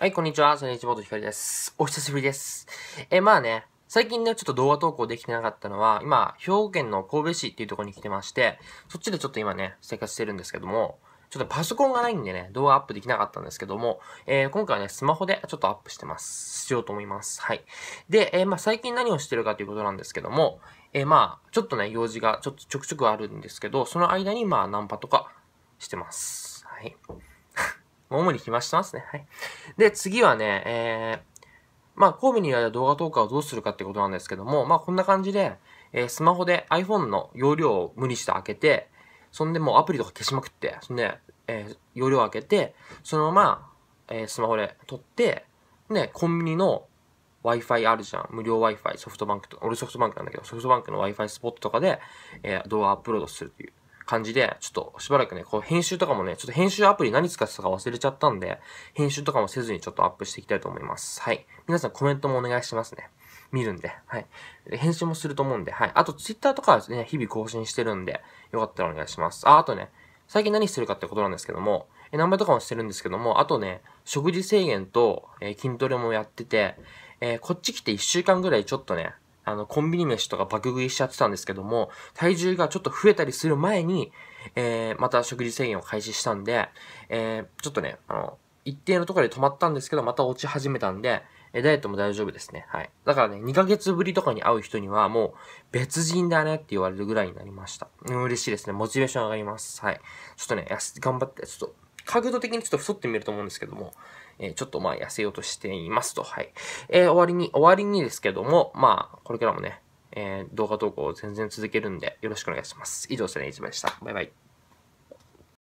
はい、こんにちは。ソニーチボーひかりです。お久しぶりです。え、まあね、最近ね、ちょっと動画投稿できてなかったのは、今、兵庫県の神戸市っていうところに来てまして、そっちでちょっと今ね、生活してるんですけども、ちょっとパソコンがないんでね、動画アップできなかったんですけども、えー、今回はね、スマホでちょっとアップしてます。しようと思います。はい。で、えー、まあ最近何をしてるかということなんですけども、えー、まあちょっとね、用事がちょっとちょくちょくあるんですけど、その間にまあナンパとかしてます。はい。主に暇してますね。はい。で、次はね、えー、まあ、神戸にいる動画投稿をどうするかってことなんですけども、まあ、こんな感じで、えー、スマホで iPhone の容量を無理して開けて、そんでもうアプリとか消しまくって、そんで、えー、容量を開けて、そのまま、えー、スマホで撮って、ね、コンビニの Wi-Fi あるじゃん。無料 Wi-Fi、ソフトバンクと、俺ソフトバンクなんだけど、ソフトバンクの Wi-Fi スポットとかで、えー、動画アップロードするという。感じで、ちょっとしばらくね、こう編集とかもね、ちょっと編集アプリ何使ってたか忘れちゃったんで、編集とかもせずにちょっとアップしていきたいと思います。はい。皆さんコメントもお願いしますね。見るんで、はい。編集もすると思うんで、はい。あと、ツイッターとかはですね、日々更新してるんで、よかったらお願いします。あ、あとね、最近何してるかってことなんですけども、え、ナンバーとかもしてるんですけども、あとね、食事制限と、えー、筋トレもやってて、えー、こっち来て1週間ぐらいちょっとね、あの、コンビニ飯とか爆食いしちゃってたんですけども、体重がちょっと増えたりする前に、えー、また食事制限を開始したんで、えー、ちょっとね、あの、一定のところで止まったんですけど、また落ち始めたんで、え、ダイエットも大丈夫ですね。はい。だからね、2ヶ月ぶりとかに会う人にはもう別人だねって言われるぐらいになりました。う嬉しいですね。モチベーション上がります。はい。ちょっとね、頑張って、ちょっと角度的にちょっと太ってみると思うんですけども、えー、ちょっとまあ痩せようとしていますと。はい。えー、終わりに、終わりにですけども、まあ、これからもね、えー、動画投稿を全然続けるんで、よろしくお願いします。以上、セレンイチバでした。バイバイ。